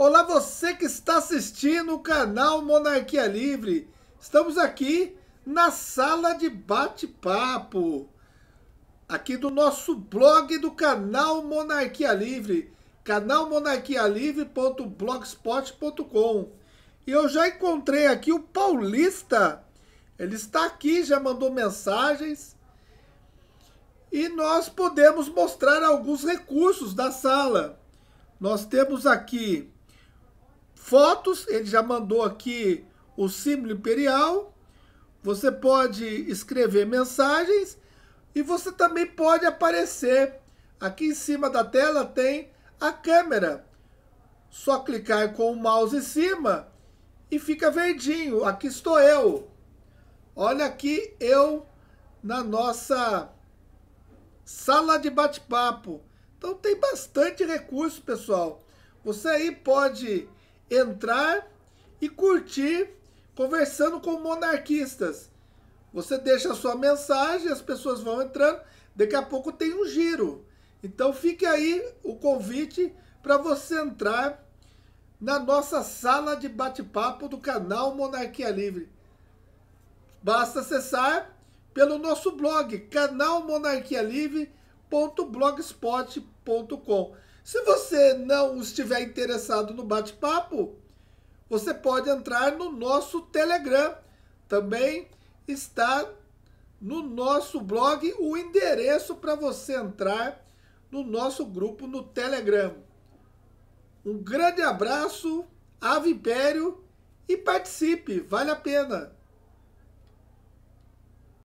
Olá você que está assistindo o canal Monarquia Livre. Estamos aqui na sala de bate-papo. Aqui do nosso blog do canal Monarquia Livre, canalmonarquialivre.blogspot.com. E eu já encontrei aqui o Paulista. Ele está aqui, já mandou mensagens. E nós podemos mostrar alguns recursos da sala. Nós temos aqui fotos, ele já mandou aqui o símbolo imperial. Você pode escrever mensagens e você também pode aparecer. Aqui em cima da tela tem a câmera. Só clicar com o mouse em cima e fica verdinho. Aqui estou eu. Olha aqui eu na nossa sala de bate-papo. Então tem bastante recurso, pessoal. Você aí pode entrar e curtir conversando com monarquistas. Você deixa a sua mensagem, as pessoas vão entrando, daqui a pouco tem um giro. Então fique aí o convite para você entrar na nossa sala de bate-papo do canal Monarquia Livre. Basta acessar pelo nosso blog canalmonarquialivre.blogspot.com. Se você não estiver interessado no bate-papo, você pode entrar no nosso Telegram. Também está no nosso blog o endereço para você entrar no nosso grupo no Telegram. Um grande abraço, Ave Império e participe, vale a pena!